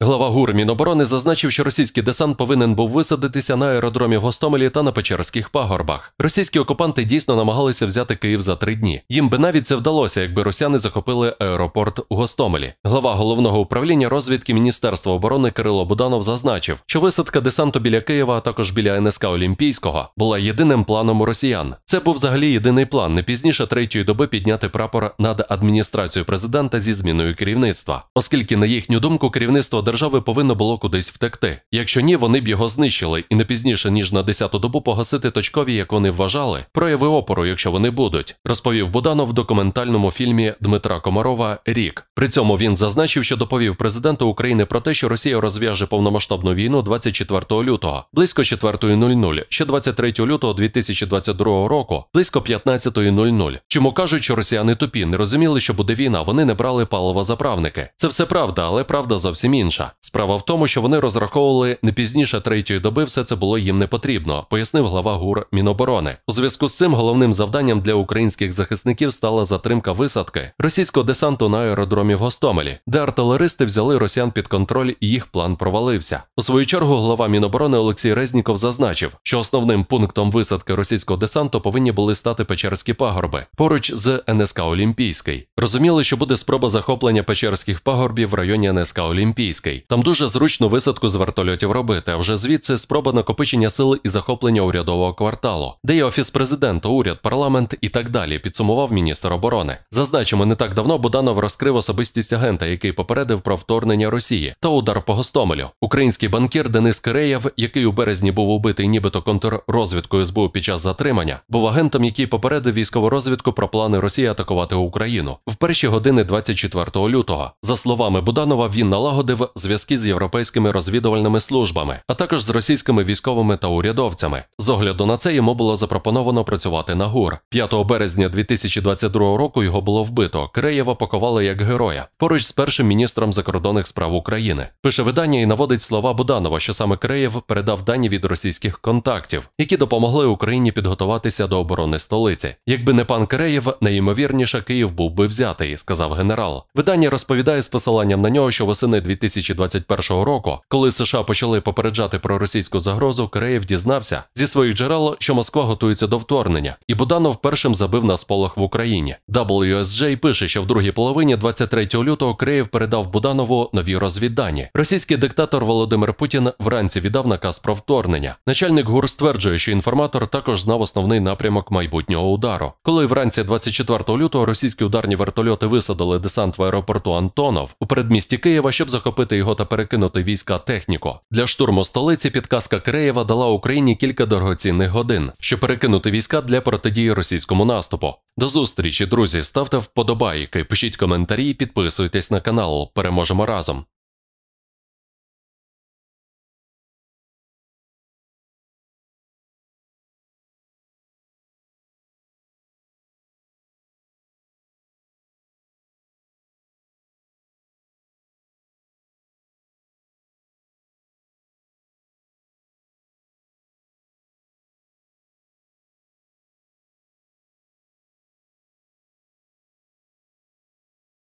Глава ГУР Міноборони зазначив, що російський десант повинен був висадитися на аеродромі в Гостомелі та на Печерських пагорбах. Російські окупанти дійсно намагалися взяти Київ за три дні. Їм би навіть це вдалося, якби росіяни захопили аеропорт у Гостомелі. Глава головного управління розвідки Міністерства оборони Кирило Буданов зазначив, що висадка десанту біля Києва, а також біля НСК Олімпійського, була єдиним планом росіян. Це був взагалі єдиний план не пізніше третьої доби підняти прапор над адміністрацією президента зі зміною керівництва, оскільки, на їхню думку, керівництво держави повинно було кудись втекти. Якщо ні, вони б його знищили і не пізніше ніж на 10-ту добу погасити точкові, як вони вважали, прояви опору, якщо вони будуть, розповів Буданов в документальному фільмі Дмитра Комарова Рік. При цьому він зазначив, що доповів президенту України про те, що Росія розв'яже повномасштабну війну 24 лютого, близько 4.00, ще 23 лютого 2022 року, близько 15.00. Чому кажуть, що росіяни тупі не розуміли, що буде війна, вони не брали паливозаправники. Це все правда, але правда зовсім інша інша. Справа в тому, що вони розраховували не пізніше третьої доби, все це було їм не потрібно, пояснив глава гур Міноборони. У зв'язку з цим головним завданням для українських захисників стала затримка висадки російського десанту на аеродромі в Гостомелі, де артилеристи взяли росіян під контроль і їх план провалився. У свою чергу глава Міноборони Олексій Резніков зазначив, що основним пунктом висадки російського десанту повинні були стати Печерські пагорби поруч з НСК Олімпійський. Розуміли, що буде спроба захоплення Печерських пагорбів в районі НСК Олімпійський. Курський. Там дуже зручно висадку з вертольотів робити. вже звідси спроба накопичення сил і захоплення урядового кварталу, де є офіс президента, уряд, парламент і так далі. Підсумував міністр оборони. Зазначимо, не так давно Буданов розкрив особистість агента, який попередив про вторгнення Росії та удар по Гостомелю. Український банкір Денис Киреєв, який у березні був убитий, нібито контррозвідкою СБУ під час затримання, був агентом, який попередив військову розвідку про плани Росії атакувати Україну в перші години 24 лютого. За словами Буданова, він налагодив зв'язки з європейськими розвідувальними службами, а також з російськими військовими та урядовцями. З огляду на це йому було запропоновано працювати на ГУР. 5 березня 2022 року його було вбито. Креєва пакували як героя поруч з першим міністром закордонних справ України. Пише видання і наводить слова Буданова, що саме Креєв передав дані від російських контактів, які допомогли Україні підготуватися до оборони столиці. Якби не пан Креєв, найімовірніше Київ був би взятий, сказав генерал. Видання розповідає з посиланням на нього, що восени 2000 2021 року, коли США почали попереджати про російську загрозу, Киреєв дізнався зі своїх джерел, що Москва готується до вторгнення, і Буданов першим забив на сполох в Україні. WSJ пише, що в другій половині 23 лютого Киреєв передав Буданову нові розвіддані. Російський диктатор Володимир Путін вранці віддав наказ про вторгнення. Начальник ГУР стверджує, що інформатор також знав основний напрямок майбутнього удару. Коли вранці 24 лютого російські ударні вертольоти висадили десант в аеропорту Антонов у передмісті Києва, щоб захопити його та перекинути війська техніко. Для штурму столиці підказка Креєва дала Україні кілька дорогоцінних годин, щоб перекинути війська для протидії російському наступу. До зустрічі, друзі, ставте вподобайки, пишіть коментарі, підписуйтесь на канал. Переможемо разом.